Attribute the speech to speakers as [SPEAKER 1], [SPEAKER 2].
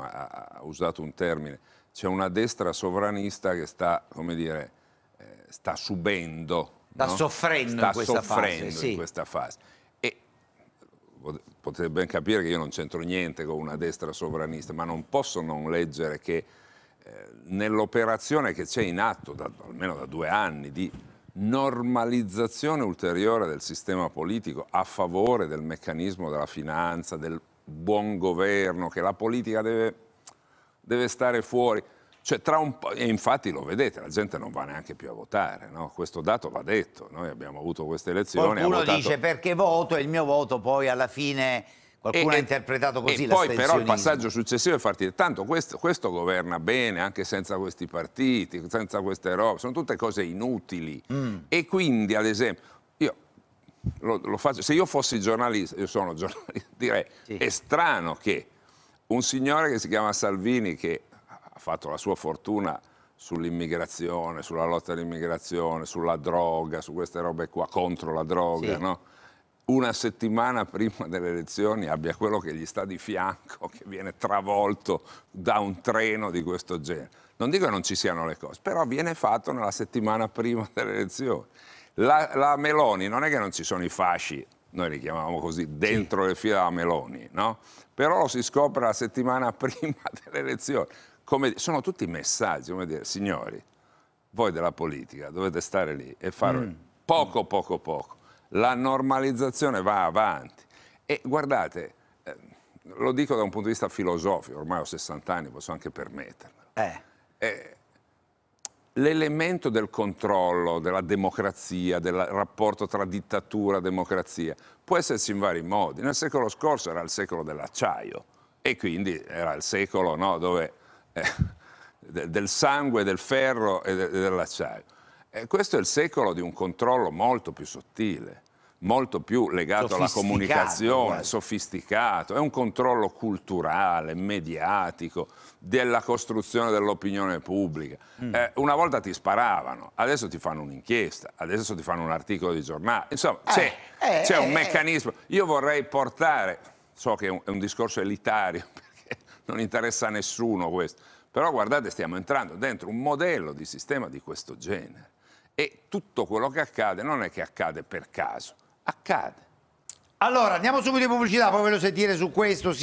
[SPEAKER 1] insomma, ha, ha, usato un termine, c'è una destra sovranista che sta, come dire, eh, sta subendo. Sta no? soffrendo, sta in, questa soffrendo fase, sì. in questa fase. E potete ben capire che io non c'entro niente con una destra sovranista, ma non posso non leggere che eh, nell'operazione che c'è in atto, da, almeno da due anni, di normalizzazione ulteriore del sistema politico a favore del meccanismo della finanza, del buon governo, che la politica deve, deve stare fuori. Cioè, e infatti lo vedete, la gente non va neanche più a votare, no? questo dato va detto, noi abbiamo avuto queste elezioni. Qualcuno votato... dice perché voto e il mio voto poi alla fine qualcuno e, ha interpretato così e la poi però il passaggio successivo è farti tanto questo, questo, governa bene anche senza questi partiti, senza queste robe, sono tutte cose inutili mm. e quindi ad esempio lo, lo faccio, se io fossi giornalista, io sono giornalista, direi sì. è strano che un signore che si chiama Salvini, che ha fatto la sua fortuna sull'immigrazione, sulla lotta all'immigrazione, sulla droga, su queste robe qua, contro la droga, sì. no? una settimana prima delle elezioni abbia quello che gli sta di fianco, che viene travolto da un treno di questo genere. Non dico che non ci siano le cose, però viene fatto nella settimana prima delle elezioni la, la Meloni non è che non ci sono i fasci, noi li chiamavamo così, dentro sì. le fila della Meloni, no? Però lo si scopre la settimana prima delle elezioni. Come, sono tutti messaggi, come dire, signori, voi della politica dovete stare lì e fare mm. poco, poco, poco. La normalizzazione va avanti. E guardate, eh, lo dico da un punto di vista filosofico, ormai ho 60 anni, posso anche permetterlo. Eh. Eh, l'elemento del controllo, della democrazia, del rapporto tra dittatura e democrazia, può esserci in vari modi. Nel secolo scorso era il secolo dell'acciaio e quindi era il secolo no, dove, eh, del sangue, del ferro e dell'acciaio. E questo è il secolo di un controllo molto più sottile molto più legato alla comunicazione, eh. sofisticato, è un controllo culturale, mediatico, della costruzione dell'opinione pubblica. Mm. Eh, una volta ti sparavano, adesso ti fanno un'inchiesta, adesso ti fanno un articolo di giornale, insomma eh, c'è, eh, c'è un eh, eh. meccanismo. Io vorrei portare, so che è un, è un discorso elitario, perché non interessa a nessuno questo, però guardate stiamo entrando dentro un modello di sistema di questo genere e tutto quello che accade non è che accade per caso, accade. Allora, andiamo subito in pubblicità, poi ve lo sentire su questo.